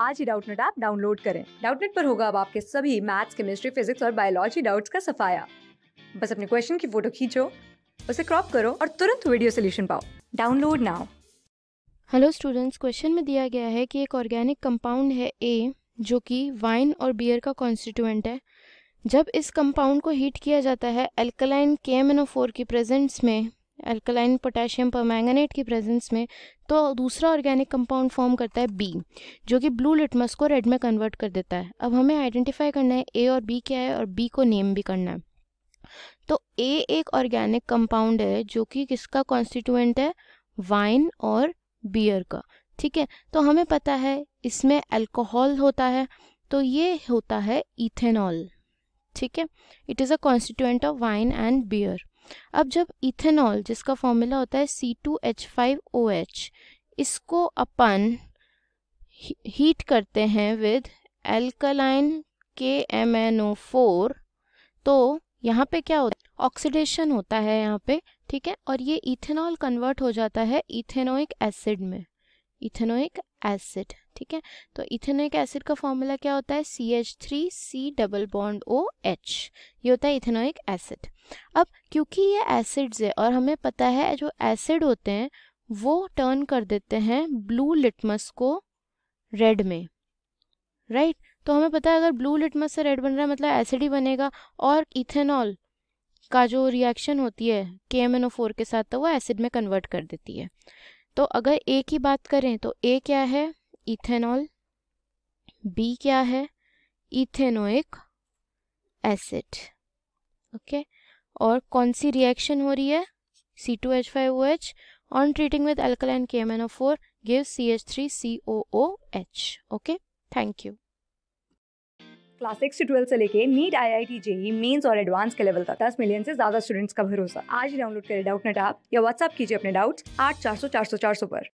आज ही Doubtnut app download करें डाउटनेट पर होगा अब आपके सभी मैथ्स केमिस्ट्री फिजिक्स और बायोलॉजी डाउट्स का सफाया बस अपने क्वेश्चन की फोटो खींचो उसे क्रॉप करो और तुरंत वीडियो सोल्यूशन पाओ download now hello students question में दिया गया है कि एक ऑर्गेनिक कंपाउंड है ए जो कि वाइन और बियर का कॉन्स्टिट्यूएंट है जब इस कंपाउंड को हीट किया जाता है एल्कलाइन के की प्रेजेंस में अल्कलाइन पोटेशियम पर मैंगनेट की प्रेजेंस में तो दूसरा ऑर्गेनिक कंपाउंड फॉर्म करता है बी जो कि ब्लू लिटमस को रेड में कन्वर्ट कर देता है अब हमें आइडेंटिफाई करना है ए और बी क्या है और बी को नेम भी करना है तो ए एक ऑर्गेनिक कंपाउंड है जो कि किसका कॉन्स्टिट्यूएंट है वाइन और बियर का ठीक है तो हमें पता है इसमें अल्कोहल होता है तो ये होता है इथेनॉल ठीक है it is a constituent of wine and beer अब जब इथेनॉल जिसका फॉर्मूला होता है C two H five O H इसको अपन हीट करते हैं with alkaline K M N O four तो यहाँ पे क्या होता है ऑक्सीडेशन होता है यहाँ पे ठीक है और ये इथेनॉल कन्वर्ट हो जाता है इथेनोइक एसिड में इथेनोइक एसिड ठीक है तो इथेनिक एसिड का फॉर्मूला क्या होता है C H three C double bond O H ये होता है इथेनोइक एसिड अब क्योंकि ये एसिड्स है और हमें पता है जो एसिड होते हैं वो टर्न कर देते हैं ब्लू लिटमस को रेड में राइट right? तो हमें पता है अगर ब्लू लिटमस से रेड बन रहा है मतलब एसिड ही बनेगा और इथेनॉल का जो रिएक्शन होती है के एम एन ओ फोर के साथ तो वो एसिड में कन्वर्ट कर देती है तो अगर ए की बात करें तो ए क्या है इथेनॉल बी क्या है इथेनोइक एसिड ओके और कौन सी रिएक्शन हो रही है C two H five O H on treating with alkaline K M N O four give C H three C O O H okay thank you class six से twelve से लेके NEET I I T JEE mains और advance के level तक दस million से ज्यादा students का भरोसा आज डाउनलोड करें डाउट नेट आप या व्हाट्सअप कीजिए अपने डाउट्स आठ चार सौ चार सौ चार सौ पर